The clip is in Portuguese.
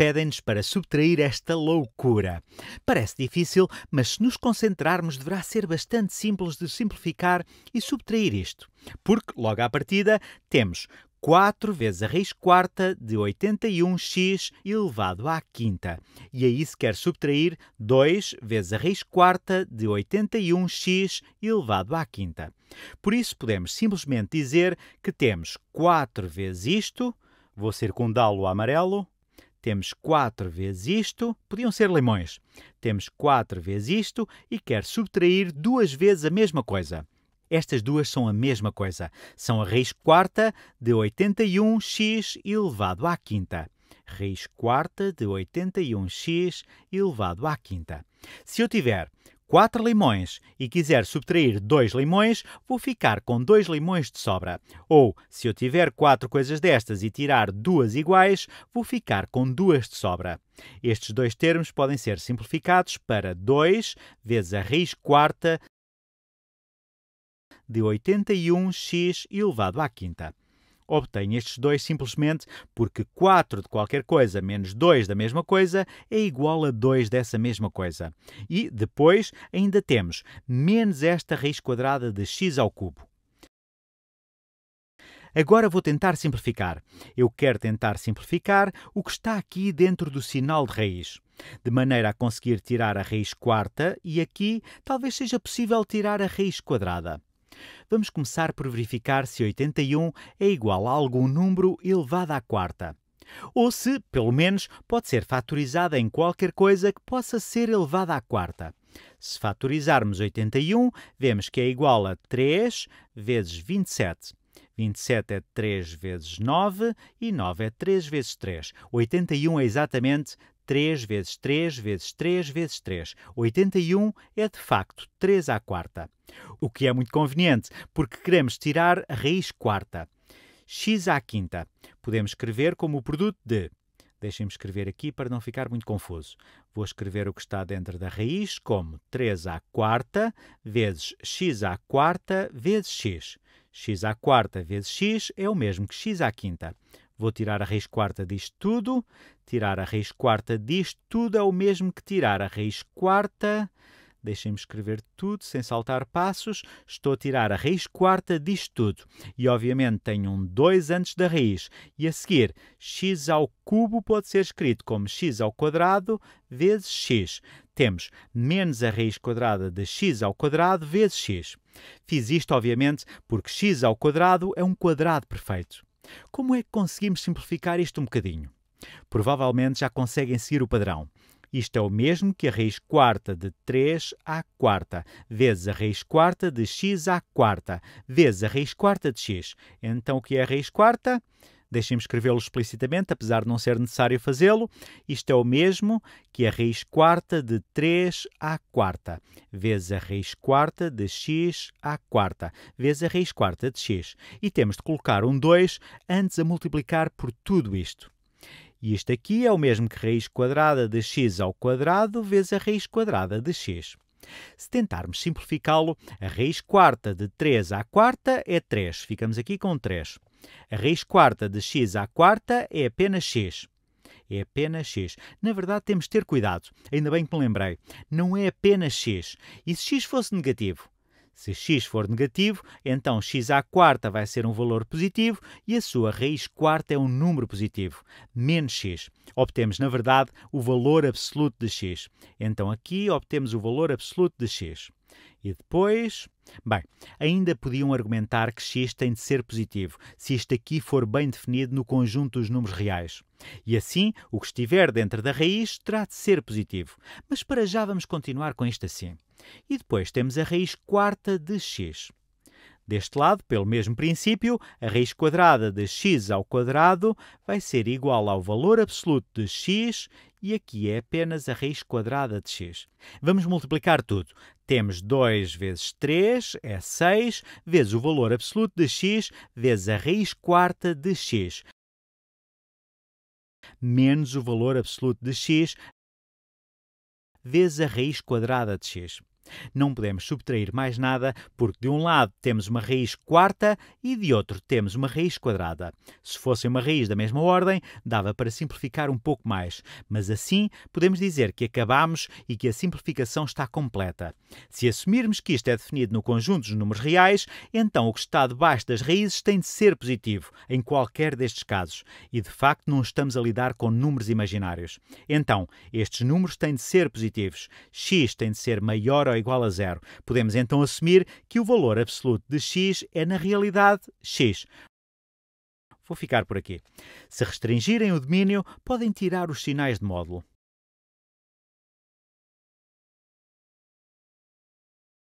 pedem-nos para subtrair esta loucura. Parece difícil, mas se nos concentrarmos, deverá ser bastante simples de simplificar e subtrair isto, porque logo à partida temos 4 vezes a raiz quarta de 81x elevado à quinta. E aí se quer subtrair 2 vezes a raiz quarta de 81x elevado à quinta. Por isso podemos simplesmente dizer que temos 4 vezes isto, vou circundá-lo amarelo, temos 4 vezes isto, podiam ser limões. Temos 4 vezes isto e quer subtrair duas vezes a mesma coisa. Estas duas são a mesma coisa. São a raiz quarta de 81x elevado à quinta. Raiz quarta de 81x elevado à quinta. Se eu tiver 4 limões e quiser subtrair 2 limões, vou ficar com 2 limões de sobra. Ou, se eu tiver 4 coisas destas e tirar 2 iguais, vou ficar com 2 de sobra. Estes dois termos podem ser simplificados para 2 vezes a raiz quarta de 81x elevado à quinta obtém estes dois simplesmente porque 4 de qualquer coisa menos 2 da mesma coisa é igual a 2 dessa mesma coisa. E depois ainda temos menos esta raiz quadrada de x ao cubo. Agora vou tentar simplificar. Eu quero tentar simplificar o que está aqui dentro do sinal de raiz, de maneira a conseguir tirar a raiz quarta e aqui talvez seja possível tirar a raiz quadrada. Vamos começar por verificar se 81 é igual a algum número elevado à quarta. Ou se, pelo menos, pode ser fatorizada em qualquer coisa que possa ser elevada à quarta. Se fatorizarmos 81, vemos que é igual a 3 vezes 27. 27 é 3 vezes 9 e 9 é 3 vezes 3. 81 é exatamente 3 vezes 3 vezes 3 vezes 3. 81 é de facto 3 à quarta, o que é muito conveniente, porque queremos tirar a raiz quarta. x à quinta podemos escrever como o produto de. Deixem-me escrever aqui para não ficar muito confuso. Vou escrever o que está dentro da raiz como 3 à quarta vezes x à quarta vezes x. x à quarta vezes x é o mesmo que x à quinta. Vou tirar a raiz quarta disto tudo. Tirar a raiz quarta disto tudo é o mesmo que tirar a raiz quarta. Deixem-me escrever tudo sem saltar passos. Estou a tirar a raiz quarta disto tudo. E obviamente tenho um 2 antes da raiz. E a seguir, x ao cubo pode ser escrito como x ao quadrado vezes x. Temos menos a raiz quadrada de x ao quadrado vezes x. Fiz isto, obviamente, porque x ao quadrado é um quadrado perfeito. Como é que conseguimos simplificar isto um bocadinho? Provavelmente já conseguem seguir o padrão. Isto é o mesmo que a raiz quarta de 3 à quarta, vezes a raiz quarta de x à quarta, vezes a raiz quarta de x. Então, o que é a raiz quarta? Deixem-me escrevê-lo explicitamente, apesar de não ser necessário fazê-lo. Isto é o mesmo que a raiz quarta de 3 à quarta, vezes a raiz quarta de x à quarta, vezes a raiz quarta de x. E temos de colocar um 2 antes a multiplicar por tudo isto. E isto aqui é o mesmo que raiz quadrada de x ao quadrado vezes a raiz quadrada de x. Se tentarmos simplificá-lo, a raiz quarta de 3 à quarta é 3. Ficamos aqui com 3. A raiz quarta de x à quarta é apenas x. É apenas x. Na verdade, temos de ter cuidado. Ainda bem que me lembrei. Não é apenas x. E se x fosse negativo? Se x for negativo, então x à quarta vai ser um valor positivo e a sua raiz quarta é um número positivo, menos x. Obtemos, na verdade, o valor absoluto de x. Então aqui obtemos o valor absoluto de x. E depois Bem, ainda podiam argumentar que x tem de ser positivo, se isto aqui for bem definido no conjunto dos números reais. E assim, o que estiver dentro da raiz terá de ser positivo. Mas para já vamos continuar com isto assim. E depois temos a raiz quarta de x. Deste lado, pelo mesmo princípio, a raiz quadrada de x ao quadrado vai ser igual ao valor absoluto de x e aqui é apenas a raiz quadrada de x. Vamos multiplicar tudo. Temos 2 vezes 3 é 6, vezes o valor absoluto de x, vezes a raiz quarta de x, menos o valor absoluto de x, vezes a raiz quadrada de x. Não podemos subtrair mais nada, porque de um lado temos uma raiz quarta e de outro temos uma raiz quadrada. Se fosse uma raiz da mesma ordem, dava para simplificar um pouco mais, mas assim podemos dizer que acabamos e que a simplificação está completa. Se assumirmos que isto é definido no conjunto dos números reais, então o que está debaixo das raízes tem de ser positivo, em qualquer destes casos, e de facto não estamos a lidar com números imaginários. Então, estes números têm de ser positivos. x tem de ser maior zero ou igual a zero. Podemos então assumir que o valor absoluto de x é, na realidade, x. Vou ficar por aqui. Se restringirem o domínio, podem tirar os sinais de módulo.